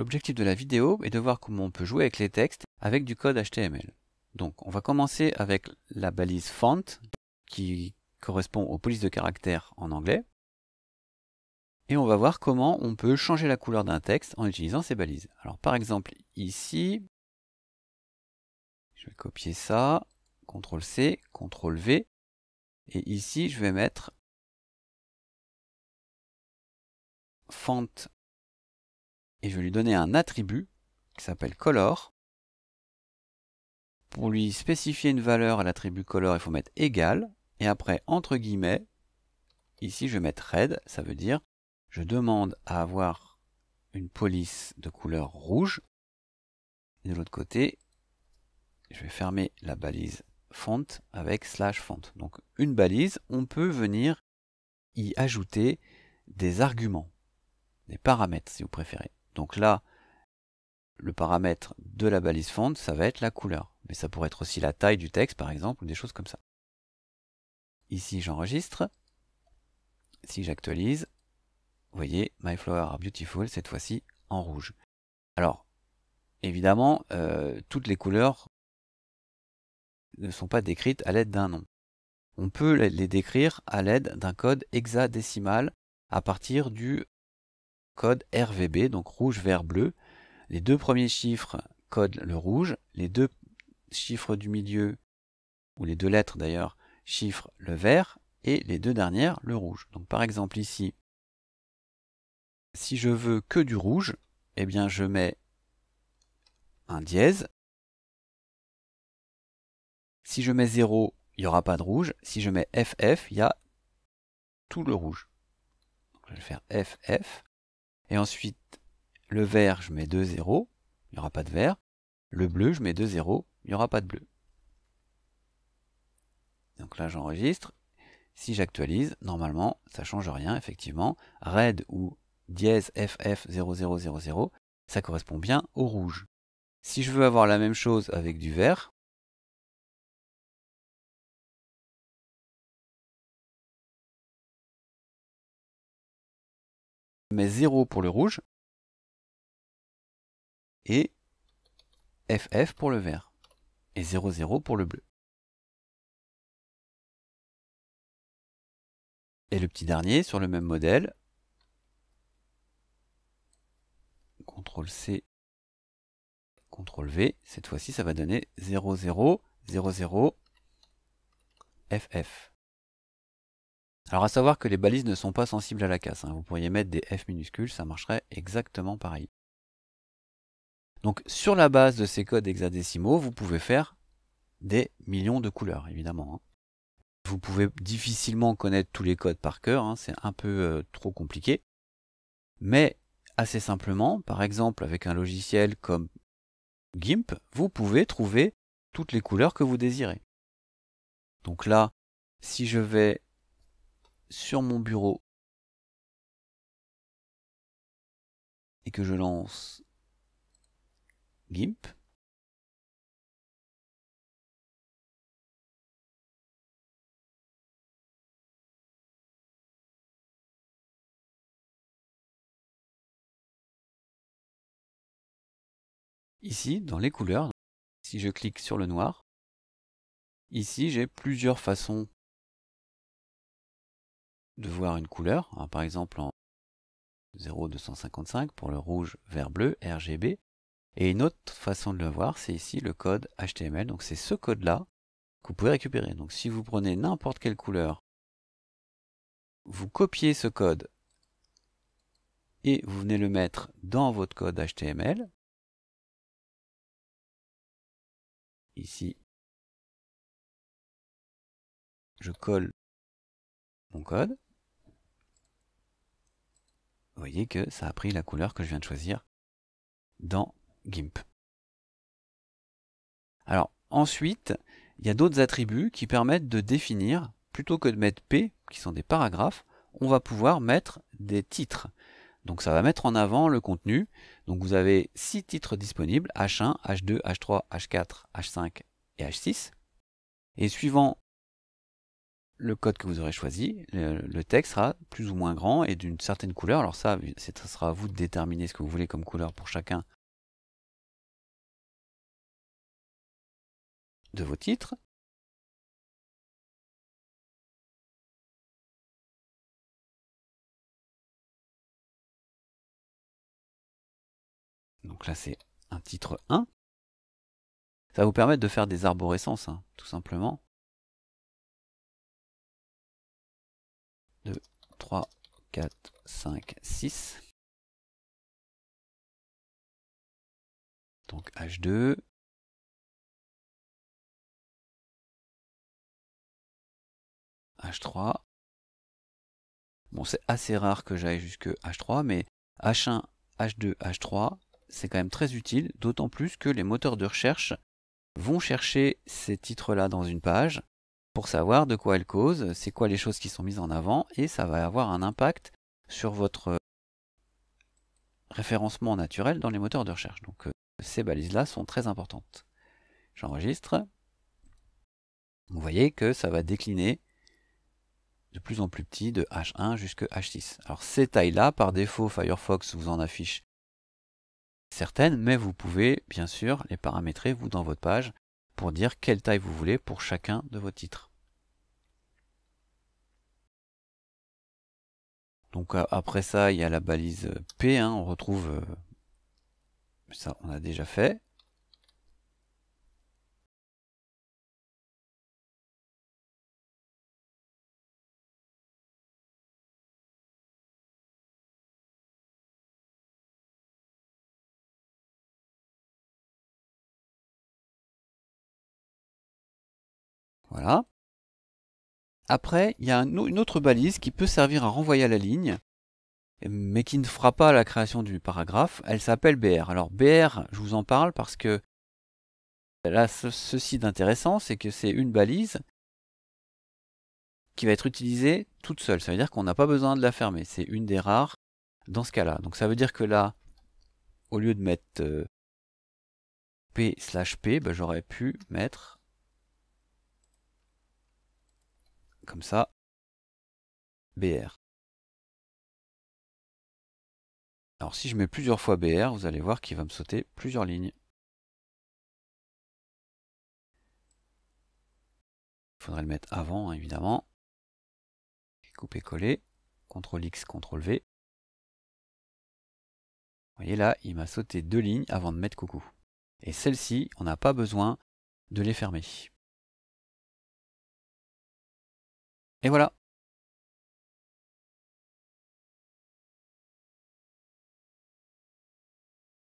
L'objectif de la vidéo est de voir comment on peut jouer avec les textes avec du code HTML. Donc on va commencer avec la balise font qui correspond aux polices de caractère en anglais. Et on va voir comment on peut changer la couleur d'un texte en utilisant ces balises. Alors par exemple ici, je vais copier ça, CTRL-C, CTRL-V, et ici je vais mettre font et je vais lui donner un attribut qui s'appelle color. Pour lui spécifier une valeur à l'attribut color, il faut mettre égal, et après, entre guillemets, ici je vais mettre red, ça veut dire je demande à avoir une police de couleur rouge. de l'autre côté, je vais fermer la balise font avec slash font. Donc une balise, on peut venir y ajouter des arguments, des paramètres si vous préférez. Donc là, le paramètre de la balise font, ça va être la couleur. Mais ça pourrait être aussi la taille du texte, par exemple, ou des choses comme ça. Ici, j'enregistre. Si j'actualise, vous voyez, My Flower Beautiful, cette fois-ci en rouge. Alors, évidemment, euh, toutes les couleurs ne sont pas décrites à l'aide d'un nom. On peut les décrire à l'aide d'un code hexadécimal à partir du code RVB, donc rouge, vert, bleu. Les deux premiers chiffres codent le rouge, les deux chiffres du milieu, ou les deux lettres d'ailleurs, chiffrent le vert, et les deux dernières le rouge. Donc par exemple ici, si je veux que du rouge, eh bien je mets un dièse. Si je mets 0, il n'y aura pas de rouge. Si je mets FF, il y a tout le rouge. je vais faire FF. Et ensuite, le vert, je mets 2 0, il n'y aura pas de vert. Le bleu, je mets 2 0, il n'y aura pas de bleu. Donc là, j'enregistre. Si j'actualise, normalement, ça ne change rien, effectivement. Red ou dièse FF0000, ça correspond bien au rouge. Si je veux avoir la même chose avec du vert, mets 0 pour le rouge et FF pour le vert et 0,0 pour le bleu. Et le petit dernier sur le même modèle. CTRL C, CTRL V. Cette fois-ci, ça va donner 0,0, 0,0, FF. Alors à savoir que les balises ne sont pas sensibles à la casse, hein. vous pourriez mettre des F minuscules, ça marcherait exactement pareil. Donc sur la base de ces codes hexadécimaux, vous pouvez faire des millions de couleurs, évidemment. Hein. Vous pouvez difficilement connaître tous les codes par cœur, hein, c'est un peu euh, trop compliqué. Mais assez simplement, par exemple avec un logiciel comme GIMP, vous pouvez trouver toutes les couleurs que vous désirez. Donc là, si je vais sur mon bureau et que je lance GIMP, Ici, dans les couleurs, si je clique sur le noir, ici j'ai plusieurs façons de voir une couleur, hein, par exemple en 0255 pour le rouge, vert, bleu, RGB. Et une autre façon de le voir, c'est ici le code HTML. Donc c'est ce code-là que vous pouvez récupérer. Donc si vous prenez n'importe quelle couleur, vous copiez ce code et vous venez le mettre dans votre code HTML. Ici, je colle mon code, vous voyez que ça a pris la couleur que je viens de choisir dans GIMP. Alors ensuite, il y a d'autres attributs qui permettent de définir, plutôt que de mettre P, qui sont des paragraphes, on va pouvoir mettre des titres. Donc ça va mettre en avant le contenu. Donc vous avez six titres disponibles, H1, H2, H3, H4, H5 et H6. Et suivant le code que vous aurez choisi, le, texte sera plus ou moins grand et d'une certaine couleur. Alors ça, ce sera à vous de déterminer ce que vous voulez comme couleur pour chacun de vos titres. Donc là, c'est un titre 1. Ça va vous permettre de faire des arborescences, hein, tout simplement. 2, 3, 4, 5, 6. Donc H2. H3. Bon, c'est assez rare que j'aille jusque H3, mais H1, H2, H3, c'est quand même très utile, d'autant plus que les moteurs de recherche vont chercher ces titres-là dans une page, pour savoir de quoi elle cause, c'est quoi les choses qui sont mises en avant, et ça va avoir un impact sur votre euh, référencement naturel dans les moteurs de recherche. Donc euh, ces balises-là sont très importantes. J'enregistre. Vous voyez que ça va décliner de plus en plus petit de H1 jusqu'à H6. Alors ces tailles-là, par défaut, Firefox vous en affiche certaines, mais vous pouvez bien sûr les paramétrer vous dans votre page pour dire quelle taille vous voulez pour chacun de vos titres. Donc euh, après ça, il y a la balise P, hein, on retrouve, euh, ça on a déjà fait. Voilà. Après, il y a une autre balise qui peut servir à renvoyer à la ligne, mais qui ne fera pas la création du paragraphe. Elle s'appelle BR. Alors BR, je vous en parle parce que là, ceci d'intéressant, c'est que c'est une balise qui va être utilisée toute seule. Ça veut dire qu'on n'a pas besoin de la fermer. C'est une des rares dans ce cas-là. Donc ça veut dire que là, au lieu de mettre euh, P slash P, bah, j'aurais pu mettre comme ça, BR. Alors si je mets plusieurs fois BR, vous allez voir qu'il va me sauter plusieurs lignes. Il faudrait le mettre avant, hein, évidemment. Couper-coller. CTRL X, CTRL V. Vous voyez là, il m'a sauté deux lignes avant de mettre coucou. Et celle-ci, on n'a pas besoin de les fermer. Et voilà.